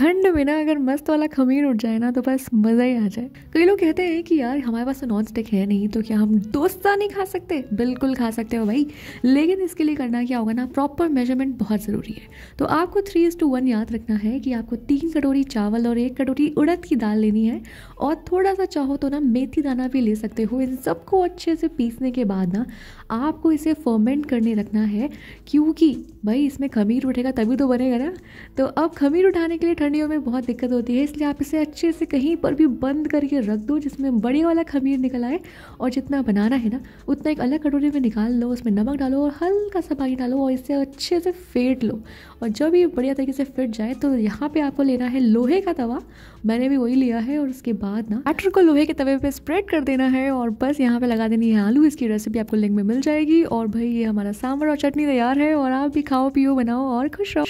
ठंड में ना अगर मस्त वाला खमीर उठ जाए ना तो बस मज़ा ही आ जाए कई लोग कहते हैं कि यार हमारे पास तो नॉन स्टिक है नहीं तो क्या हम दोस्ता नहीं खा सकते बिल्कुल खा सकते हो भाई लेकिन इसके लिए करना क्या होगा ना प्रॉपर मेजरमेंट बहुत ज़रूरी है तो आपको थ्री इज टू वन याद रखना है कि आपको तीन कटोरी चावल और एक कटोरी उड़द की दाल लेनी है और थोड़ा सा चाहो तो ना मेथी दाना भी ले सकते हो इन सबको अच्छे से पीसने के बाद ना आपको इसे फर्मेंट करने रखना है क्योंकि भाई इसमें खमीर उठेगा तभी तो बनेगा ना तो अब खमीर उठाने के लिए करने में बहुत दिक्कत होती है इसलिए आप इसे अच्छे से कहीं पर भी बंद करके रख दो जिसमें बड़े वाला खमीर निकल आए और जितना बनाना है ना उतना एक अलग कटोरी में निकाल लो उसमें नमक डालो और हल्का सा पानी डालो और इसे अच्छे से फेंट लो और जब ये बढ़िया तरीके से फिट जाए तो यहाँ पर आपको लेना है लोहे का तवा मैंने भी वही लिया है और उसके बाद ना बैटर को लोहे के तवे पर स्प्रेड कर देना है और बस यहाँ पर लगा देनी है आलू इसकी रेसिपी आपको लिंक में मिल जाएगी और भाई ये हमारा सांभर और चटनी तैयार है और आप भी खाओ पियो बनाओ और खुश रहो